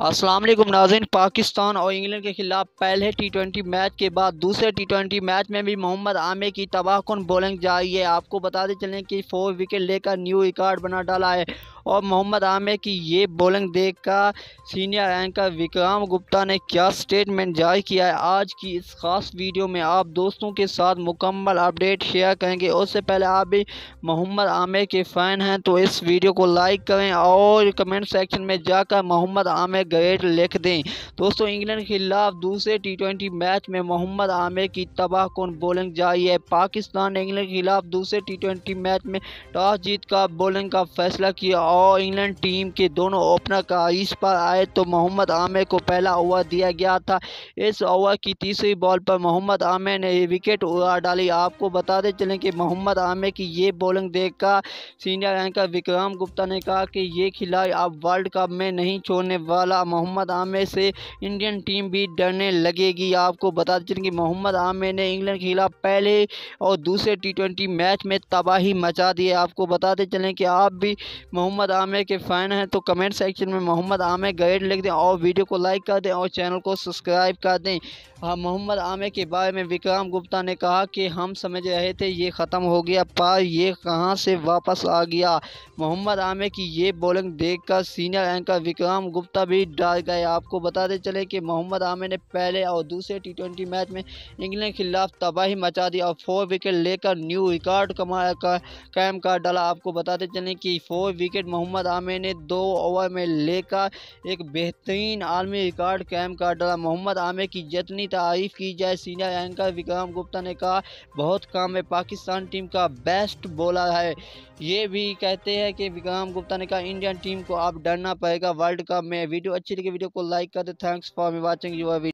वालेकुम नाजन पाकिस्तान और इंग्लैंड के खिलाफ पहले टी ट्वेंटी मैच के बाद दूसरे टी ट्वेंटी मैच में भी मोहम्मद आमिर की तबाह कन बॉलिंग जारी है आपको बताते चलें कि फोर विकेट लेकर न्यू रिकॉर्ड बना डाला है और मोहम्मद आमिर की ये बॉलिंग देखकर सीनियर एंकर विक्रम गुप्ता ने क्या स्टेटमेंट जारी किया है आज की इस खास वीडियो में आप दोस्तों के साथ मुकम्मल अपडेट शेयर करेंगे उससे पहले आप भी मोहम्मद आमिर के फ़ैन हैं तो इस वीडियो को लाइक करें और कमेंट सेक्शन में जाकर मोहम्मद आमिर गेट लिख दें दोस्तों इंग्लैंड के खिलाफ दूसरे टी मैच में मोहम्मद आमिर की तबाह कौन बॉलिंग जारी है पाकिस्तान ने इंग्लैंड के खिलाफ दूसरे टी मैच में टॉस जीत का बॉलिंग का फैसला किया और इंग्लैंड टीम के दोनों ओपनर का इस पर आए तो मोहम्मद आमिर को पहला ओवर दिया गया था इस ओवर की तीसरी बॉल पर मोहम्मद आमिर ने विकेट उड़ा डाली आपको बताते चलें कि मोहम्मद आमिर की ये बॉलिंग देखकर सीनियर एंकर विक्रम गुप्ता ने कहा कि ये खिलाड़ी अब वर्ल्ड कप में नहीं छोड़ने वाला बड़ा मोहम्मद आमिर से इंडियन टीम भी डरने लगेगी आपको बता दें कि मोहम्मद आमिर ने इंग्लैंड के खिलाफ पहले और दूसरे टी मैच में तबाही मचा दी है आपको बताते चलें कि आप भी मोहम्मद आमिर के फ़ैन हैं तो कमेंट सेक्शन में मोहम्मद आमिर गाइड लिख दें और वीडियो को लाइक कर दें और चैनल को सब्सक्राइब कर दें हाँ मोहम्मद आमिर के बारे में विक्रम गुप्ता ने कहा कि हम समझ रहे थे ये ख़त्म हो गया पर ये कहां से वापस आ गया मोहम्मद आमिर की ये बॉलिंग देखकर सीनियर एंकर विक्रम गुप्ता भी डाल गए आपको बताते चले कि मोहम्मद आमिर ने पहले और दूसरे टी ट्वेंटी मैच में इंग्लैंड के खिलाफ तबाही मचा दी और फोर विकेट लेकर न्यू रिकॉर्ड कमा का, कायम कर डाला आपको बताते चले कि फोर विकेट मोहम्मद आमिर ने दो ओवर में लेकर एक बेहतरीन आलमी रिकॉर्ड कायम कर डाला मोहम्मद आमिर की जितनी तारीफ की जाए सीनियर एंकर विक्रम गुप्ता ने कहा बहुत काम है पाकिस्तान टीम का बेस्ट बॉलर है ये भी कहते हैं कि विक्रम गुप्ता ने कहा इंडियन टीम को अब डरना पड़ेगा वर्ल्ड कप में वीडियो अच्छी लगी वीडियो को लाइक कर दे थैंक्स फॉर वाचिंग यूर